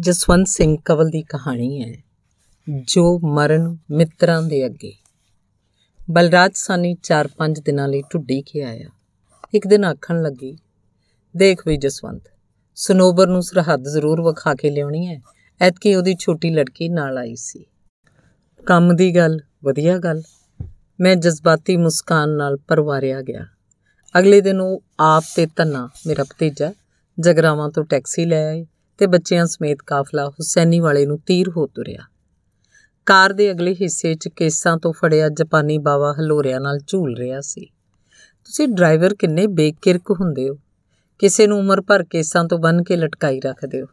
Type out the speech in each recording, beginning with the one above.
ਜਸਵੰਤ ਸਿੰਘ ਕਵਲ ਦੀ ਕਹਾਣੀ ਹੈ ਜੋ ਮਰਨ ਮਿੱਤਰਾਂ ਦੇ ਅੱਗੇ ਬਲਰਾਜ ਸਾਨੀ 4-5 ਦਿਨਾਂ ਲਈ ਢੁੱਡੀ ਕੇ ਆਇਆ ਇੱਕ ਦਿਨ ਆਖਣ ਲੱਗੀ ਦੇਖ ਵੀ ਜਸਵੰਤ ਸਨੋਬਰ ਨੂੰ ਸਰਹੱਦ ਜ਼ਰੂਰ ਵਿਖਾ ਕੇ ਲਿਆਉਣੀ ਹੈ ਐਤਕੀ ਉਹਦੀ ਛੋਟੀ ਲੜਕੀ ਨਾਲ ਆਈ ਸੀ ਕੰਮ ਦੀ ਗੱਲ ਵਧੀਆ ਗੱਲ ਮੈਂ ਜਜ਼ਬਾਤੀ ਮੁਸਕਾਨ ਨਾਲ ਪਰਵਾਰਿਆ ਗਿਆ ਅਗਲੇ ਦਿਨ ਉਹ ਆਪ ਤੇ ਤੰਨਾ ਮੇਰਾ ਭਤੀਜਾ ਜਗਰਾਵਾਂ ਤੋਂ ਟੈਕਸੀ ਲੈ ਆਏ ਤੇ ਬੱਚਿਆਂ ਸਮੇਤ ਕਾਫਲਾ ਹੁਸੈਨੀ ਵਾਲੇ ਨੂੰ ਤੀਰ ਹੋ ਤੁਰਿਆ ਕਾਰ ਦੇ ਅਗਲੇ ਹਿੱਸੇ 'ਚ ਕੇਸਾਂ ਤੋਂ ਫੜਿਆ ਜਾਪਾਨੀ ਬਾਵਾ ਹਲੋਰਿਆਂ ਨਾਲ ਝੂਲ ਰਿਹਾ ਸੀ ਤੁਸੀਂ ਡਰਾਈਵਰ ਕਿੰਨੇ ਬੇਕਿਰਕ ਹੁੰਦੇ ਹੋ ਕਿਸੇ ਨੂੰ ਉਮਰ ਭਰ ਕੇਸਾਂ ਤੋਂ ਬੰਨ ਕੇ ਲਟਕਾਈ ਰੱਖਦੇ ਹੋ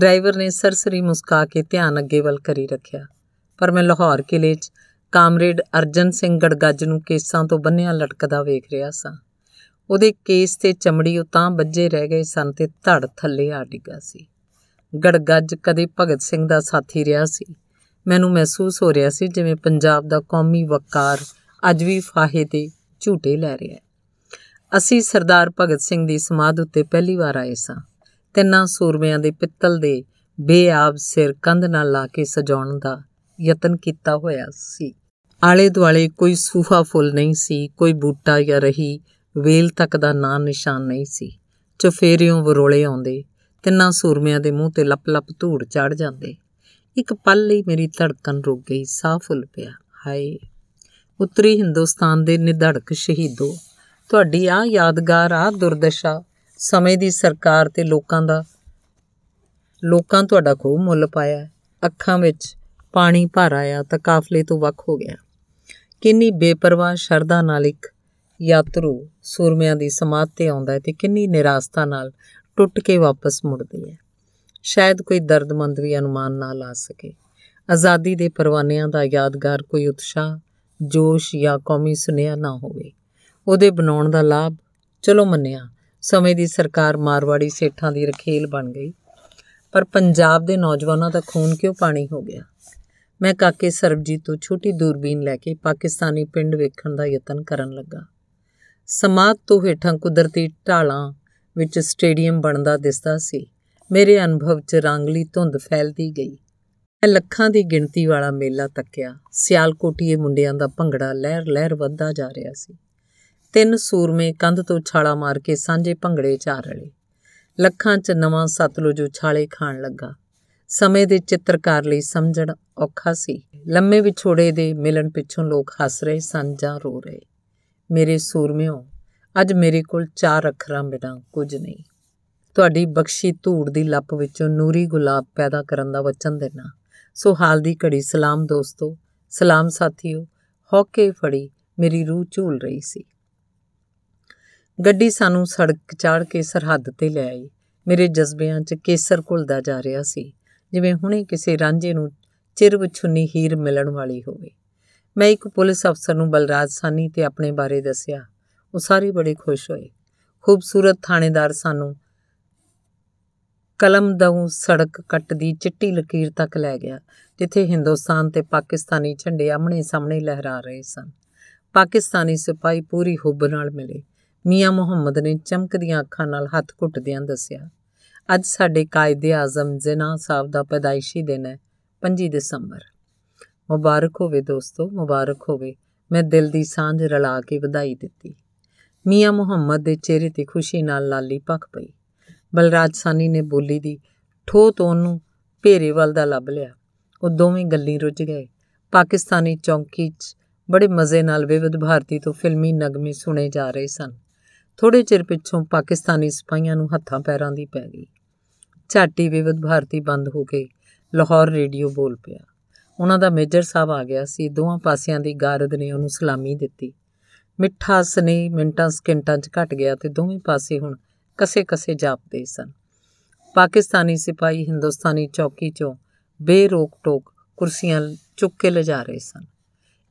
ਡਰਾਈਵਰ ਨੇ ਸਰਸਰੀ ਮੁਸਕਾ ਕੇ ਧਿਆਨ ਅੱਗੇ ਵੱਲ ਕਰੀ ਰੱਖਿਆ ਪਰ ਮੈਂ ਲਾਹੌਰ ਕਿਲੇ 'ਚ ਕਾਮਰੇਡ ਅਰਜਨ ਸਿੰਘ ਗੜਗੱਜ ਨੂੰ ਕੇਸਾਂ ਤੋਂ ਬੰਨਿਆ ਲਟਕਦਾ ਵੇਖ ਰਿਹਾ ਸਾਂ ਉਹਦੇ ਕੇਸ ਤੇ ਚਮੜੀ ਉਤਾਂ ਬੱਜੇ ਰਹਿ ਗਏ ਸਨ ਤੇ ਧੜ ਥੱਲੇ ਆ ਡਿੱਗਾ ਸੀ ਗੜਗੱਜ ਕਦੇ ਭਗਤ ਸਿੰਘ ਦਾ ਸਾਥੀ ਰਿਹਾ ਸੀ ਮੈਨੂੰ ਮਹਿਸੂਸ ਹੋ ਰਿਹਾ ਸੀ ਜਿਵੇਂ ਪੰਜਾਬ ਦਾ ਕੌਮੀ ਵਕਾਰ ਅੱਜ ਵੀ ਫਾਹੇ ਤੇ ਝੂਟੇ ਲੈ ਰਿਹਾ ਹੈ ਅਸੀਂ ਸਰਦਾਰ ਭਗਤ ਸਿੰਘ ਦੀ ਸਮਾਧ ਉੱਤੇ ਪਹਿਲੀ ਵਾਰ ਆਏ ਸਾਂ ਤਿੰਨਾਂ ਸੂਰਮਿਆਂ ਦੇ ਪਿੱਤਲ ਦੇ ਬੇਆਬ ਸਿਰ ਕੰਧ ਨਾਲ ਲਾ ਕੇ ਸਜਾਉਣ ਦਾ ਯਤਨ ਕੀਤਾ ਹੋਇਆ ਸੀ ਆਲੇ ਦੁਆਲੇ ਕੋਈ ਸੂਫਾ ਫੁੱਲ ਨਹੀਂ ਸੀ ਕੋਈ ਬੂਟਾ ਜਾਂ ਰਹੀ ਵੇਲ ਤੱਕ ਦਾ ਨਾਂ ਨਿਸ਼ਾਨ ਨਹੀਂ ਸੀ ਚਫੇਰਿਓਂ ਵਰੋਲੇ ਆਉਂਦੇ ਤਿੰਨਾਂ ਸੂਰਮਿਆਂ ਦੇ ਮੂੰਹ ਤੇ ਲੱਪ-ਲੱਪ ਧੂੜ ਚੜ ਜਾਂਦੇ ਇੱਕ ਪਲ ਲਈ ਮੇਰੀ ਧੜਕਣ ਰੁਕ ਗਈ ਸਾਹ ਫੁੱਲ ਪਿਆ ਹਾਏ ਉੱਤਰੀ ਹਿੰਦੁਸਤਾਨ ਦੇ ਨਿਧੜਕ ਸ਼ਹੀਦੋ ਤੁਹਾਡੀ ਆ ਯਾਦਗਾਰ ਆ ਦੁਰਦਸ਼ਾ ਸਮੇਂ ਦੀ ਸਰਕਾਰ ਤੇ ਲੋਕਾਂ ਦਾ ਲੋਕਾਂ ਤੁਹਾਡਾ ਖੂਬ ਮੁੱਲ ਪਾਇਆ ਅੱਖਾਂ ਵਿੱਚ ਪਾਣੀ ਭਰ ਆਇਆ ਤਾਂ ਕਾਫਲੇ ਤੋਂ ਵੱਖ ਹੋ ਗਿਆ ਕਿੰਨੀ ਬੇਪਰਵਾਹ ਸ਼ਰਧਾ ਨਾਲ ਇੱਕ ਯਾਤਰੂ ਸੂਰਮਿਆਂ ਦੀ ਸਮਾਧ ਤੇ ਆਉਂਦਾ ਹੈ ਤੇ ਕਿੰਨੀ ਨਿਰਾਸਤਾ ਨਾਲ ਟੁੱਟ ਕੇ ਵਾਪਸ ਮੁੜਦੀ ਹੈ ਸ਼ਾਇਦ ਕੋਈ ਦਰਦਮੰਦ ਵੀ ਅਨੁਮਾਨ ਨਾ ਲਾ ਸਕੇ ਆਜ਼ਾਦੀ ਦੇ ਪਰਵਾਨਿਆਂ ਦਾ ਯਾਦਗਾਰ ਕੋਈ ਉਤਸ਼ਾਹ ਜੋਸ਼ ਜਾਂ ਕੌਮੀ ਸੁਨੇਹਾ ਨਾ ਹੋਵੇ ਉਹਦੇ ਬਣਾਉਣ ਦਾ ਲਾਭ ਚਲੋ ਮੰਨਿਆ ਸਮੇਂ ਦੀ ਸਰਕਾਰ ਮਾਰਵਾੜੀ ਸੇਠਾਂ ਦੀ ਰਖੇਲ ਬਣ ਗਈ ਪਰ ਪੰਜਾਬ ਦੇ ਨੌਜਵਾਨਾਂ ਦਾ ਖੂਨ ਕਿਉਂ ਪਾਣੀ ਹੋ ਗਿਆ ਮੈਂ ਕਾਕੇ ਸਰਬਜੀਤ ਤੋਂ ਛੋਟੀ ਦੂਰਬੀਨ ਲੈ ਕੇ ਪਾਕਿਸਤਾਨੀ ਪਿੰਡ ਵੇਖਣ ਦਾ ਯਤਨ ਕਰਨ ਲੱਗਾ ਸਮਾਤ ਤੋਂ ਹੇਠਾਂ ਕੁਦਰਤੀ ਢਾਲਾਂ ਵਿੱਚ ਸਟੇਡੀਅਮ ਬਣਦਾ ਦਿਸਦਾ ਸੀ ਮੇਰੇ ਅਨੁਭਵ 'ਚ ਰੰਗਲੀ ਧੁੰਦ ਫੈਲਦੀ ਗਈ ਮੈਂ ਲੱਖਾਂ ਦੀ ਗਿਣਤੀ ਵਾਲਾ ਮੇਲਾ ਤੱਕਿਆ ਸਿਆਲਕੋਟੀਏ ਮੁੰਡਿਆਂ ਦਾ ਭੰਗੜਾ ਲਹਿਰ ਲਹਿਰ ਵੱਧਦਾ ਜਾ ਰਿਹਾ ਸੀ ਤਿੰਨ ਸੂਰਮੇ ਕੰਧ ਤੋਂ ਛਾਲਾ ਮਾਰ ਕੇ ਸਾਂਝੇ ਭੰਗੜੇ ਚਾਰ ਰਲੇ ਲੱਖਾਂ 'ਚ ਨਵਾਂ ਸਤਲੁਜ ਛਾਲੇ ਖਾਣ ਲੱਗਾ ਸਮੇਂ ਦੇ ਚਿੱਤਰਕਾਰ ਲਈ ਸਮਝਣ ਔਖਾ ਸੀ ਲੰਮੇ ਵਿਛੋੜੇ ਦੇ ਮਿਲਣ ਪਿੱਛੋਂ ਲੋਕ ਹੱਸ ਰਹੇ ਸਨ ਜਾਂ ਰੋ ਰਹੇ ਮੇਰੇ ਸੂਰਮਿਓ ਅੱਜ ਮੇਰੇ ਕੋਲ ਚਾਰ ਅੱਖਰਾਂ ਬਿਨਾ ਕੁਝ ਨਹੀਂ ਤੁਹਾਡੀ ਬਖਸ਼ੀ ਧੂੜ ਦੀ ਲੱਪ ਵਿੱਚੋਂ ਨੂਰੀ ਗੁਲਾਬ ਪੈਦਾ ਕਰਨ ਦਾ ਵਚਨ ਦੇਣਾ ਸੋ ਹਾਲ ਦੀ ਘੜੀ ਸਲਾਮ ਦੋਸਤੋ ਸਲਾਮ ਸਾਥੀਓ ਹੌਕੇ ਫੜੀ ਮੇਰੀ ਰੂਹ ਝੂਲ ਰਹੀ ਸੀ ਗੱਡੀ ਸਾਨੂੰ ਸੜਕ ਚਾੜ ਕੇ ਸਰਹੱਦ ਤੇ ਲੈ ਆਈ ਮੇਰੇ ਜਜ਼ਬਿਆਂ 'ਚ ਕੇਸਰ ਘੁਲਦਾ ਜਾ ਰਿਹਾ ਸੀ ਜਿਵੇਂ ਹੁਣੇ ਕਿਸੇ ਰਾਂਝੇ ਨੂੰ ਚਿਰ ਵਿਛੁੰਨੀ ਹੀਰ ਮਿਲਣ ਵਾਲੀ ਹੋਵੇ ਮੈਂ ਇੱਕ ਪੁਲਿਸ ਅਫਸਰ ਨੂੰ ਬਲਰਾਜ ਸਾਨੀ ਤੇ ਆਪਣੇ ਬਾਰੇ ਦੱਸਿਆ ਉਹ ਸਾਰੇ ਬੜੇ ਖੁਸ਼ ਹੋਏ ਖੂਬਸੂਰਤ ਥਾਣੇਦਾਰ ਸਾਨੂੰ ਕਲਮ ਦਉ ਸੜਕ ਕੱਟ ਦੀ ਚਿੱਟੀ ਲਕੀਰ ਤੱਕ ਲੈ ਗਿਆ ਜਿੱਥੇ ਹਿੰਦੁਸਤਾਨ ਤੇ ਪਾਕਿਸਤਾਨੀ ਝੰਡੇ ਆਮਣੇ ਸਾਹਮਣੇ ਲਹਿਰਾ ਰਹੇ ਸਨ ਪਾਕਿਸਤਾਨੀ ਸਿਪਾਹੀ ਪੂਰੀ ਹੁੱਬ ਨਾਲ ਮਿਲੇ ਮੀਆਂ ਮੁਹੰਮਦ ਨੇ ਚਮਕਦੀਆਂ ਅੱਖਾਂ ਨਾਲ ਹੱਥ ਘੁੱਟਦਿਆਂ ਦੱਸਿਆ ਅੱਜ ਸਾਡੇ ਕਾਇਦੇ ਆਜ਼ਮ ਜ਼ਿਨਾ ਸਾਹਿਬ ਦਾ ਪੈਦਾਇਸ਼ੀ ਦਿਨ ਹੈ 25 ਦਸੰਬਰ ਮੁਬਾਰਕ ਹੋਵੇ ਦੋਸਤੋ ਮੁਬਾਰਕ ਹੋਵੇ ਮੈਂ ਦਿਲ ਦੀ ਸਾਂਝ ਰਲਾ ਕੇ ਵਧਾਈ ਦਿੱਤੀ ਮੀਆਂ ਮੁਹੰਮਦ ਦੇ ਚਿਹਰੇ ਤੇ ਖੁਸ਼ੀ ਨਾਲ ਲਾਲੀ ਪੱਕ ਪਈ ਬਲਰਾਜ ਸਾਨੀ ਨੇ ਬੋਲੀ ਦੀ ਠੋ ਤੋਂ ਨੂੰ ਵੱਲ ਦਾ ਲੱਭ ਲਿਆ ਉਹ ਦੋਵੇਂ ਗੱਲੀ ਰੁੱਝ ਗਏ ਪਾਕਿਸਤਾਨੀ ਚੌਂਕੀ 'ਚ ਬੜੇ ਮਜ਼ੇ ਨਾਲ ਵਿਵਦ ਭਾਰਤੀ ਤੋਂ ਫਿਲਮੀ ਨਗਮੇ ਸੁਣੇ ਜਾ ਰਹੇ ਸਨ ਥੋੜੇ ਚਿਰ ਪਿੱਛੋਂ ਪਾਕਿਸਤਾਨੀ ਸਿਪਾਹੀਆਂ ਨੂੰ ਹੱਥਾਂ ਪੈਰਾਂ ਦੀ ਪੈ ਗਈ ਝਾਟੀ ਵਿਵਦ ਭਾਰਤੀ ਬੰਦ ਹੋ ਗਈ ਲਾਹੌਰ ਰੇਡੀਓ ਬੋਲ ਪਿਆ ਉਹਨਾਂ ਦਾ ਮੇਜਰ ਸਾਹਿਬ ਆ ਗਿਆ ਸੀ ਦੋਹਾਂ ਪਾਸਿਆਂ ਦੀ ਗਾਰਦ ਨੇ ਉਹਨੂੰ ਸਲਾਮੀ ਦਿੱਤੀ ਮਿੱਠਾ ਸਨੇਹ ਮਿੰਟਾਂ ਸਕਿੰਟਾਂ 'ਚ ਘਟ ਗਿਆ ਤੇ ਦੋਵੇਂ ਪਾਸੇ ਹੁਣ ਕਸੇ-ਕਸੇ ਜਾਪਦੇ ਸਨ ਪਾਕਿਸਤਾਨੀ ਸਿਪਾਈ ਹਿੰਦੁਸਤਾਨੀ ਚੌਕੀ 'ਚੋਂ ਬੇਰੋਕ ਟੋਕ ਕੁਰਸੀਆਂ ਚੁੱਕ ਕੇ ਲਿਜਾ ਰਹੇ ਸਨ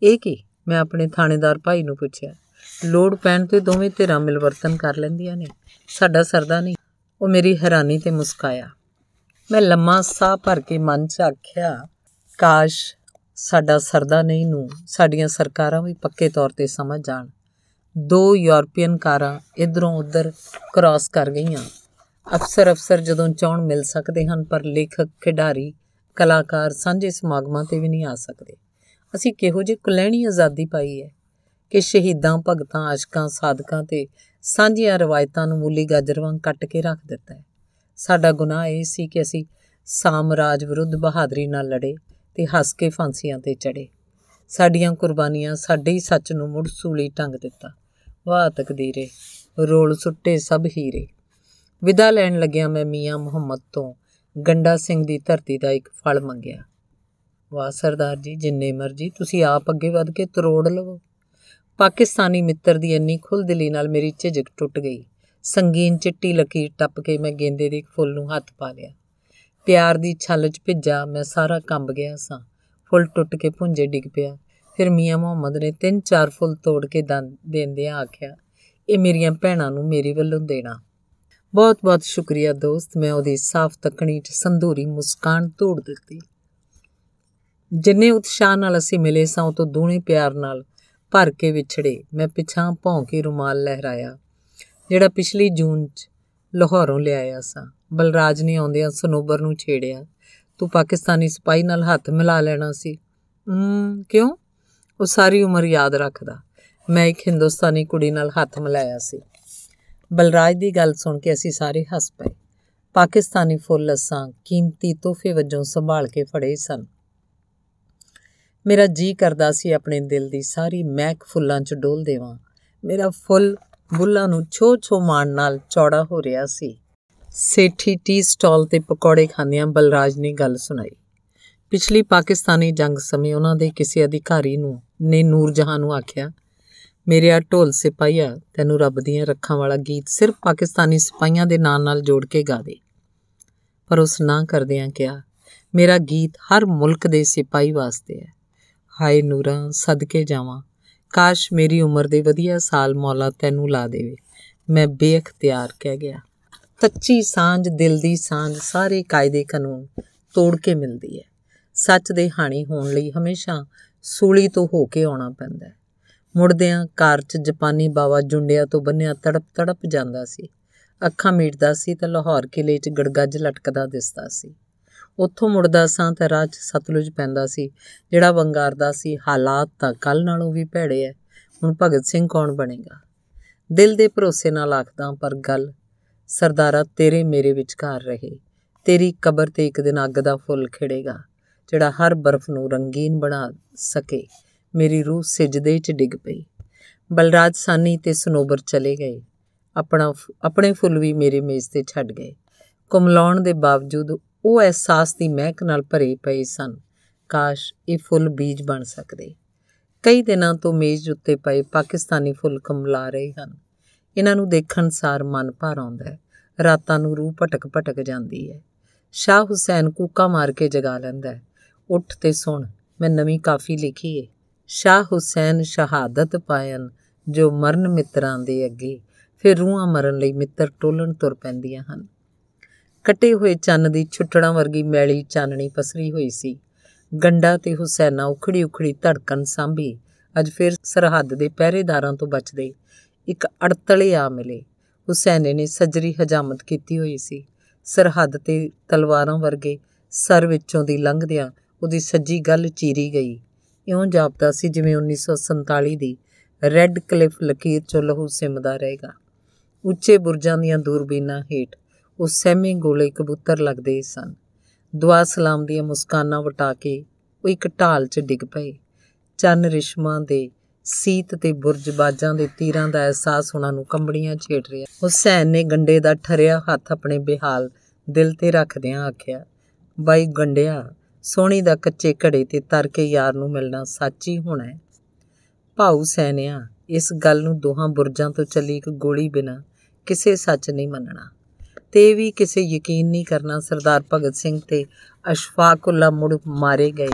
ਇਹ ਕੀ ਮੈਂ ਆਪਣੇ ਥਾਣੇਦਾਰ ਭਾਈ ਨੂੰ ਪੁੱਛਿਆ ਲੋੜ ਪੈਣ ਤੇ ਦੋਵੇਂ ਧਿਰਾਂ ਮਿਲਵਰਤਨ ਕਰ ਲੈਂਦੀਆਂ ਨੇ ਸਾਡਾ ਸਰਦਾ ਨਹੀਂ ਉਹ ਮੇਰੀ ਹੈਰਾਨੀ ਤੇ ਮੁਸਕਾਇਆ ਮੈਂ ਲੰਮਾ ਸਾਹ ਭਰ ਕੇ ਮਨ 'ਚ ਆਖਿਆ ਕਾਸ਼ ਸਾਡਾ ਸਰਦਾ ਨਹੀਂ ਨੂੰ ਸਾਡੀਆਂ ਸਰਕਾਰਾਂ ਵੀ ਪੱਕੇ ਤੌਰ ਤੇ ਸਮਝ ਜਾਣ ਦੋ ਯੂਰਪੀਅਨ ਕਾਰਾਂ ਇਧਰੋਂ ਉਧਰ ਕ੍ਰਾਸ ਕਰ ਗਈਆਂ ਅਫਸਰ ਅਫਸਰ ਜਦੋਂ ਚਾਹਣ ਮਿਲ ਸਕਦੇ ਹਨ ਪਰ ਲੇਖਕ ਖਿਡਾਰੀ ਕਲਾਕਾਰ ਸਾਂਝੇ ਸਮਾਗਮਾਂ ਤੇ ਵੀ ਨਹੀਂ ਆ ਸਕਦੇ ਅਸੀਂ ਕਿਹੋ ਜਿਹੀ ਕੁਲੈਣੀ ਆਜ਼ਾਦੀ ਪਾਈ ਹੈ ਕਿ ਸ਼ਹੀਦਾਂ ਭਗਤਾਂ ਆਸ਼ਕਾਂ ਸਾਧਕਾਂ ਤੇ ਸਾਂਝੀਆਂ ਰਵਾਇਤਾਂ ਨੂੰ ਮੂਲੀ ਗਾਜਰ ਵਾਂਗ ਕੱਟ ਕੇ ਰੱਖ ਦਿੱਤਾ ਹੈ ਸਾਡਾ ਗੁਨਾਹ ਇਹ ਸੀ ਕਿ ਅਸੀਂ ਸਾਮਰਾਜ ਵਿਰੁੱਧ ਬਹਾਦਰੀ ਨਾਲ ਲੜੇ ਤੇ ਹੱਸ ਕੇ ਫਾਂਸੀਆਂ ਤੇ ਚੜੇ ਸਾਡੀਆਂ ਕੁਰਬਾਨੀਆਂ ਸਾਡੇ ਹੀ ਸੱਚ ਨੂੰ ਮੁੜ ਸੂਲੀ ਟੰਗ ਦਿੱਤਾ ਵਾਹ ਤਕਦੀਰੇ ਰੋਲ ਸੁੱਟੇ ਸਭ ਹੀਰੇ ਵਿਦਾ ਲੈਣ ਲੱਗਿਆ ਮੈਂ ਮੀਆਂ ਮੁਹੰਮਦ ਤੋਂ ਗੰਡਾ ਸਿੰਘ ਦੀ ਧਰਤੀ ਦਾ ਇੱਕ ਫਲ ਮੰਗਿਆ ਵਾਹ ਸਰਦਾਰ ਜੀ ਜਿੰਨੇ ਮਰਜੀ ਤੁਸੀਂ ਆਪ ਅੱਗੇ ਵਧ ਕੇ ਤਰੋੜ ਲਵੋ ਪਾਕਿਸਤਾਨੀ ਮਿੱਤਰ ਦੀ ਇੰਨੀ ਖੁੱਲ੍ਹਦਿਲੀ ਨਾਲ ਮੇਰੀ ਝਿਜਕ ਟੁੱਟ ਗਈ ਸੰਗੀਨ ਚਿੱਟੀ ਲਕੀਰ ਟੱਪ ਕੇ ਮੈਂ ਗੇਂਦੇ ਦੇ ਇੱਕ ਫੁੱਲ ਨੂੰ ਹੱਥ ਪਾ ਲਿਆ ਪਿਆਰ ਦੀ ਛਲ 'ਚ ਭਿੱਜਾ ਮੈਂ ਸਾਰਾ ਕੰਬ ਗਿਆ ਸਾਂ ਫੁੱਲ ਟੁੱਟ ਕੇ ਭੁੰਜੇ ਡਿੱਗ ਪਿਆ ਫਿਰ ਮੀਆਂ ਮੁਹੰਮਦ ਨੇ ਤਿੰਨ ਚਾਰ ਫੁੱਲ ਤੋੜ ਕੇ ਦੇਂਦੇ ਆਖਿਆ ਇਹ ਮੇਰੀਆਂ ਭੈਣਾਂ ਨੂੰ ਮੇਰੇ ਵੱਲੋਂ ਦੇਣਾ ਬਹੁਤ-ਬਹੁਤ ਸ਼ੁਕਰੀਆ ਦੋਸਤ ਮੈਂ ਉਹਦੀ ਸਾਫ਼ ਤਕਣੀ 'ਚ ਸੰਧੂਰੀ ਮੁਸਕਾਨ ਤੋੜ ਦਿੱਤੀ ਜਿੰਨੇ ਉਤਸ਼ਾਹ ਨਾਲ ਅਸੀਂ ਮਿਲੇ ਸਾਂ ਉਹ ਤੋਂ ਦੂਣੇ ਪਿਆਰ ਨਾਲ ਭਰ ਕੇ ਵਿਛੜੇ ਮੈਂ ਪਿਛਾਂ ਭੌਂ ਕੇ ਰੁਮਾਲ ਲਹਿਰਾਇਆ ਜਿਹੜਾ ਪਿਛਲੀ ਜੂਨ 'ਚ ਲਾਹੌਰੋਂ ਲਿਆਇਆ ਸਾਂ ਬਲਰਾਜ ਨੇ ਆਉਂਦਿਆਂ ਸਨੋਬਰ ਨੂੰ ਛੇੜਿਆ ਤੂੰ ਪਾਕਿਸਤਾਨੀ ਸਿਪਾਈ ਨਾਲ ਹੱਥ ਮਿਲਾ ਲੈਣਾ ਸੀ ਹੂੰ ਕਿਉਂ ਉਹ ਸਾਰੀ ਉਮਰ ਯਾਦ ਰੱਖਦਾ ਮੈਂ ਇੱਕ ਹਿੰਦੁਸਤਾਨੀ ਕੁੜੀ ਨਾਲ ਹੱਥ ਮਿਲਾਇਆ ਸੀ ਬਲਰਾਜ ਦੀ ਗੱਲ ਸੁਣ ਕੇ ਅਸੀਂ ਸਾਰੇ ਹੱਸ ਪਏ ਪਾਕਿਸਤਾਨੀ ਫੁੱਲ ਅਸਾਂ ਕੀਮਤੀ ਤੋਹਫੇ ਵਜੋਂ ਸੰਭਾਲ ਕੇ ਫੜੇ ਸਨ ਮੇਰਾ ਜੀ ਕਰਦਾ ਸੀ ਆਪਣੇ ਦਿਲ ਦੀ ਸਾਰੀ ਮਹਿਕ ਫੁੱਲਾਂ 'ਚ ਡੋਲ ਦੇਵਾਂ ਮੇਰਾ ਫੁੱਲ ਬੁੱਲਾਂ ਨੂੰ ਛੋ-ਛੋ ਮਾਰਨ ਨਾਲ ਚੌੜਾ ਹੋ ਰਿਹਾ ਸੀ ਸੇਠੀ ਟੀ ਸਟਾਲ ਤੇ ਪਕੌੜੇ ਖਾਂਦਿਆਂ ਬਲਰਾਜ ਨੇ ਗੱਲ ਸੁਣਾਈ ਪਿਛਲੀ ਪਾਕਿਸਤਾਨੀ ਜੰਗ ਸਮੇਂ ਉਹਨਾਂ ਦੇ ਕਿਸੇ ਅਧਿਕਾਰੀ ਨੂੰ ਨੇ ਨੂਰ ਜਹਾਂ ਨੂੰ ਆਖਿਆ ਮੇਰੇ ਆ ਢੋਲ ਸਿਪਾਈਆ ਤੈਨੂੰ ਰੱਬ ਦੀਆਂ ਰੱਖਾਂ ਵਾਲਾ ਗੀਤ ਸਿਰਫ ਪਾਕਿਸਤਾਨੀ ਸਿਪਾਈਆਂ ਦੇ ਨਾਂ ਨਾਲ ਜੋੜ ਕੇ ਗਾ ਦੇ ਪਰ ਉਸ ਨਾ ਕਰਦਿਆਂ ਕਿਹਾ ਮੇਰਾ ਗੀਤ ਹਰ ਮੁਲਕ ਦੇ ਸਿਪਾਈ ਵਾਸਤੇ ਹੈ ਹਾਏ ਨੂਰਾਂ ਸਦਕੇ ਜਾਵਾਂ ਕਾਸ਼ ਮੇਰੀ ਉਮਰ ਦੇ ਵਧੀਆ ਸਾਲ ਮੌਲਾ ਤੈਨੂੰ ਲਾ ਦੇਵੇ ਮੈਂ ਬੇਇਖਤਿਆਰ ਕਹਿ ਗਿਆ ਸੱਚੀ ਸਾਂਝ ਦਿਲ ਦੀ ਸਾਂਝ ਸਾਰੇ ਕਾਇਦੇ ਕਾਨੂੰਨ ਤੋੜ ਕੇ ਮਿਲਦੀ ਹੈ ਸੱਚ ਦੇ ਹਾਣੀ ਹੋਣ ਲਈ ਹਮੇਸ਼ਾ ਸੂਲੀ ਤੋਂ ਹੋ ਕੇ ਆਉਣਾ ਪੈਂਦਾ ਹੈ ਮੁੜਦਿਆਂ ਕਾਰ 'ਚ ਜਪਾਨੀ ਬਾਵਾ ਜੁੰਡਿਆਂ ਤੋਂ ਬੰਨਿਆ ਤੜਪ ਤੜਪ ਜਾਂਦਾ ਸੀ ਅੱਖਾਂ ਮੀਟਦਾ ਸੀ ਤਾਂ ਲਾਹੌਰ ਕਿਲੇ 'ਚ ਗੜਗੱਜ ਲਟਕਦਾ ਦਿਸਦਾ ਸੀ ਉੱਥੋਂ ਮੁੜਦਾ ਸਾਂ ਤਾਂ ਰਾਹ 'ਚ ਸਤਲੁਜ ਪੈਂਦਾ ਸੀ ਜਿਹੜਾ ਵੰਗਾਰਦਾ ਸੀ ਹਾਲਾਤ ਤਾਂ ਕੱਲ ਨਾਲੋਂ ਵੀ ਭੈੜੇ ਐ ਹੁਣ ਭਗਤ ਸਿੰਘ ਕੌਣ ਬਣੇਗਾ ਦਿਲ ਦੇ ਭਰੋਸੇ ਨਾਲ ਆਖਦਾ ਪਰ ਗੱਲ ਸਰਦਾਰਾ ਤੇਰੇ ਮੇਰੇ ਵਿਚਕਾਰ ਰਹੇ ਤੇਰੀ ਕਬਰ ਤੇ ਇੱਕ ਦਿਨ ਅੱਗ ਦਾ ਫੁੱਲ ਖਿੜੇਗਾ ਜਿਹੜਾ ਹਰ ਬਰਫ਼ ਨੂੰ ਰੰਗੀਨ ਬਣਾ ਸਕੇ ਮੇਰੀ ਰੂਹ ਸਜਦੇ 'ਚ ਡਿੱਗ ਪਈ ਬਲਰਾਜ ਸਾਨੀ ਤੇ ਸਨੋਬਰ ਚਲੇ ਗਏ ਆਪਣਾ ਆਪਣੇ ਫੁੱਲ ਵੀ ਮੇਰੇ ਮੇਜ਼ ਤੇ ਛੱਡ ਗਏ ਕੁਮਲਾਉਣ ਦੇ ਬਾਵਜੂਦ ਉਹ ਅਹਿਸਾਸ ਦੀ ਮਹਿਕ ਨਾਲ ਭਰੇ ਪਏ ਸਨ ਕਾਸ਼ ਇਹ ਫੁੱਲ ਬੀਜ ਬਣ ਸਕਦੇ ਕਈ ਦਿਨਾਂ ਤੋਂ ਮੇਜ਼ ਉੱਤੇ ਪਏ ਪਾਕਿਸਤਾਨੀ ਫੁੱਲ ਕਮਲਾ ਰਹੇ ਹਨ ਇਹਨਾਂ ਨੂੰ ਦੇਖਣ ਸਾਰ ਮਨ ਭਰ ਆਉਂਦਾ ਹੈ ਰਾਤਾਂ ਨੂੰ ਰੂਹ ਭਟਕ ਭਟਕ ਜਾਂਦੀ ਹੈ ਸ਼ਾਹ ਹੁਸੈਨ ਕੂਕਾ ਮਾਰ ਕੇ ਜਗਾ ਲੈਂਦਾ ਹੈ ਉੱਠ ਤੇ ਸੁਣ ਮੈਂ ਨਵੀਂ ਕਾਫੀ ਲਿਖੀ ਹੈ ਸ਼ਾਹ ਹੁਸੈਨ ਸ਼ਹਾਦਤ ਪਾਇਨ ਜੋ ਮਰਨ ਮਿੱਤਰਾਂ ਦੇ ਅੱਗੇ ਫਿਰ ਰੂਹਾਂ ਮਰਨ ਲਈ ਮਿੱਤਰ ਟੋਲਣ ਤੁਰ ਪੈਂਦੀਆਂ ਹਨ ਕੱਟੇ ਹੋਏ ਚੰਨ ਦੀ ਛੁੱਟੜਾਂ ਵਰਗੀ ਮੈਲੀ ਚਾਨਣੀ ਪਸਰੀ ਹੋਈ ਸੀ ਗੰਡਾ ਤੇ ਹੁਸੈਨਾ ਉਖੜੀ ਉਖੜੀ ਧੜਕਣ ਸਾਂਭੀ ਅੱਜ ਫਿਰ ਸਰਹੱਦ ਦੇ ਪਹਿਰੇਦਾਰਾਂ ਤੋਂ ਬਚਦੇ ਇੱਕ ਅੜਤਲੇ ਆ ਮਿਲੇ ਹੁਸੈਨੇ ਨੇ ਸਜਰੀ ਹਜਾਮਤ ਕੀਤੀ ਹੋਈ ਸੀ ਸਰਹੱਦ ਤੇ ਤਲਵਾਰਾਂ ਵਰਗੇ ਸਰ ਵਿੱਚੋਂ ਦੀ ਲੰਘਦਿਆਂ ਉਹਦੀ ਸੱਜੀ ਗੱਲ ਚੀਰੀ ਗਈ ਇਉਂ ਜਾਪਦਾ ਸੀ ਜਿਵੇਂ 1947 ਦੀ ਰੈੱਡ ਕਲਿਫ ਲਕੀਰ ਚੋਂ ਲਹੂ ਸਿਮਦਾ ਰਹੇਗਾ ਉੱਚੇ ਬੁਰਜਾਂ ਦੀਆਂ ਦੂਰਬੀਨਾਂ ਹੇਠ ਉਹ ਸਹਿਮੇ ਗੋਲੇ ਕਬੂਤਰ ਲੱਗਦੇ ਸਨ ਦੁਆ ਸਲਾਮ ਦੀਆਂ ਮੁਸਕਾਨਾਂ ਵਟਾ ਕੇ ਉਹ ਇੱਕ ਢਾਲ 'ਚ ਡਿੱਗ ਪਏ ਚੰਨ ਰਿਸ਼ਮਾਂ ਦੇ ਸੀਤ ਤੇ ਬੁਰਜ ਬਾਜਾਂ ਦੇ ਤੀਰਾਂ ਦਾ ਅਹਿਸਾਸ ਉਹਨਾਂ ਨੂੰ ਕੰਬੜੀਆਂ ਛੇੜ ਰਿਹਾ ਹੁਸੈਨ ਨੇ ਗੰਡੇ ਦਾ ਠਰਿਆ ਹੱਥ ਆਪਣੇ ਬਿਹਾਲ ਦਿਲ ਤੇ ਰੱਖਦਿਆਂ ਆਖਿਆ ਬਾਈ ਗੰਡਿਆ ਸੋਹਣੀ ਦਾ ਕੱਚੇ ਘੜੇ ਤੇ ਤਰ ਕੇ ਯਾਰ ਨੂੰ ਮਿਲਣਾ ਸੱਚੀ ਹੋਣਾ ਹੈ ਭਾਉ ਸੈਨਿਆ ਇਸ ਗੱਲ ਨੂੰ ਦੋਹਾਂ ਬੁਰਜਾਂ ਤੋਂ ਚੱਲੀ ਇੱਕ ਗੋਲੀ ਬਿਨਾ ਕਿਸੇ ਸੱਚ ਨਹੀਂ ਮੰਨਣਾ ਤੇ ਵੀ ਕਿਸੇ ਯਕੀਨ ਨਹੀਂ ਕਰਨਾ ਸਰਦਾਰ ਭਗਤ ਸਿੰਘ ਤੇ ਅਸ਼ਫਾਕੁੱਲਾ ਮੁੜ ਮਾਰੇ ਗਏ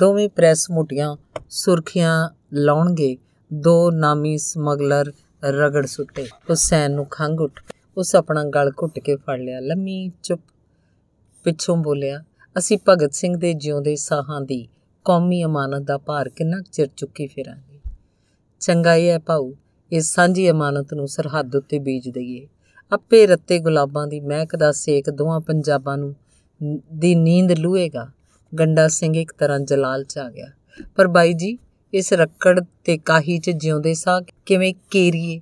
ਦੋਵੇਂ ਪ੍ਰੈਸ ਮੋਟੀਆਂ ਸੁਰਖੀਆਂ ਲਾਉਣਗੇ ਦੋ ਨਾਮੀ ਸਮਗਲਰ ਰਗੜ ਸੁੱਟੇ ਹੁਸੈਨ ਨੂੰ ਖੰਗ ਉੱਠ ਉਸ ਆਪਣਾ ਗਲ ਘੁੱਟ ਕੇ ਫੜ ਲਿਆ ਲੰਮੀ ਚੁੱਪ ਪਿੱਛੋਂ ਬੋਲਿਆ ਅਸੀਂ ਭਗਤ ਸਿੰਘ ਦੇ ਜਿਉਂਦੇ ਸਾਹਾਂ ਦੀ ਕੌਮੀ ਅਮਾਨਤ ਦਾ ਭਾਰ ਕਿੰਨਾ ਚਿਰ ਚੁੱਕੀ ਫਿਰਾਂਗੇ ਚੰਗਾ ਇਹ ਹੈ ਭਾਉ ਇਸ ਸਾਂਝੀ ਅਮਾਨਤ ਨੂੰ ਸਰਹੱਦ ਉੱਤੇ ਬੀਜ ਦਈਏ ਅੱਪੇ ਰੱਤੇ ਗੁਲਾਬਾਂ ਦੀ ਮਹਿਕ ਦਾ ਸੇਕ ਦੋਹਾਂ ਪੰਜਾਬਾਂ ਨੂੰ ਦੀ ਨੀਂਦ ਲੂਏਗਾ ਗੰਡਾ ਸਿੰਘ ਇੱਕ ਤਰ੍ਹਾਂ ਜਲਾਲ ਚ ਆ ਗਿਆ ਪਰ ਬਾਈ ਜੀ ਇਸ ਰੱਕੜ ਤੇ ਕਾਹੀ ਚ ਜਿਉਂਦੇ ਸਾ ਕਿਵੇਂ ਕੇਰੀਏ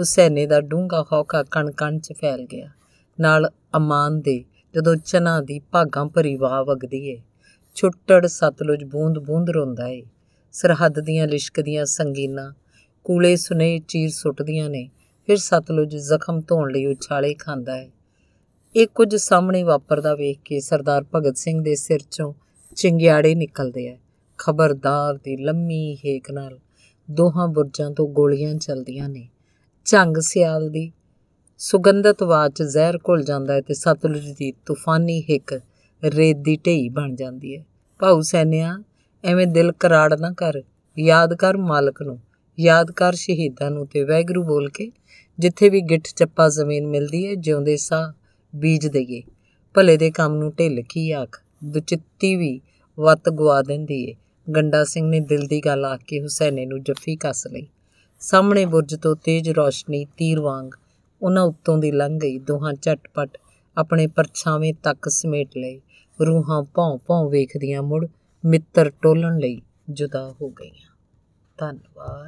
ਹੁਸੈਨੇ ਦਾ ਡੂੰਗਾ ਹੌਕਾ ਕਣ-ਕਣ ਚ ਫੈਲ ਗਿਆ ਨਾਲ ਅਮਾਨ ਦੇ ਜਦੋਂ ਚਨਾ ਦੀ ਭਾਗਾਂ ਭਰੀ ਵਾਹ ਵਗਦੀ ਏ ਛੁੱਟੜ ਸਤਲੁਜ ਬੂੰਦ-ਬੂੰਦ ਰੋਂਦਾ ਏ ਸਰਹੱਦ ਦੀਆਂ ਲਿਸ਼ਕਦੀਆਂ ਸੰਗੀਨਾ ਕੂਲੇ ਸੁਨੇ ਚੀਰ ਸੁੱਟਦੀਆਂ ਨੇ ਫਿਰ ਸਤਲੁਜ ਜ਼ਖਮ ਧੋਣ ਲਈ ਉਛਾਲੇ ਖਾਂਦਾ ਹੈ ਇਹ ਕੁਝ ਸਾਹਮਣੇ ਵਾਪਰਦਾ ਵੇਖ ਕੇ ਸਰਦਾਰ ਭਗਤ ਸਿੰਘ ਦੇ ਸਿਰ 'ਚੋਂ ਚਿੰਗਿਆੜੇ ਨਿਕਲਦੇ ਆ ਖਬਰਦਾਰ ਦੀ ਲੰਮੀ ਹੇਕ ਨਾਲ ਦੋਹਾਂ ਬੁਰਜਾਂ ਤੋਂ ਗੋਲੀਆਂ ਚੱਲਦੀਆਂ ਨੇ ਝੰਗ ਸਿਆਲ ਦੀ ਸੁਗੰਧਤ ਆਵਾਜ਼ 'ਚ ਜ਼ਹਿਰ ਘੁਲ ਜਾਂਦਾ ਹੈ ਤੇ ਸਤਲੁਜ ਦੀ ਤੂਫਾਨੀ ਹਿੱਕ ਰੇਤ ਦੀ ਢੇਈ ਬਣ ਜਾਂਦੀ ਹੈ ਭਾਉ ਸੈਨਿਆ ਐਵੇਂ ਦਿਲ ਕਰਾੜ ਨਾ ਕਰ ਯਾਦ ਕਰ ਮਾਲਕ ਨੂੰ ਯਾਦ ਕਰ ਸ਼ਹੀਦਾਂ ਨੂੰ ਤੇ ਵੈਗਰੂ ਬੋਲ ਕੇ ਜਿੱਥੇ ਵੀ ਗਿੱਠ ਚੱਪਾ ਜ਼ਮੀਨ ਮਿਲਦੀ ਹੈ ਜਿਉਂਦੇ ਸਾ ਬੀਜ ਦਈਏ ਭਲੇ ਦੇ ਕੰਮ ਨੂੰ ਢਿੱਲ ਕੀ ਆਖ ਦੁਚਿੱਤੀ ਵੀ ਵਤ ਗਵਾ ਦਿੰਦੀ ਏ ਗੰਡਾ ਸਿੰਘ ਨੇ ਦਿਲ ਦੀ ਗੱਲ ਆਖ ਕੇ ਹੁਸੈਨੇ ਨੂੰ ਜੱਫੀ ਕੱਸ ਲਈ ਸਾਹਮਣੇ ਬੁਰਜ ਤੋਂ ਤੇਜ਼ ਰੋਸ਼ਨੀ ਤੀਰ ਵਾਂਗ ਉਹਨਾਂ ਉੱਤੋਂ ਦੀ ਲੰਘ ਗਈ ਦੋਹਾਂ ਝਟਪਟ ਆਪਣੇ ਪਰਛਾਵੇਂ ਤੱਕ ਸਮੇਟ ਲਏ ਰੂਹਾਂ ਭੌਂ ਭੌਂ ਵੇਖਦੀਆਂ ਮੁੜ ਮਿੱਤਰ ਟੋਲਣ ਲਈ ਜੁਦਾ ਹੋ ਗਈਆਂ ਧੰਨਵਾਦ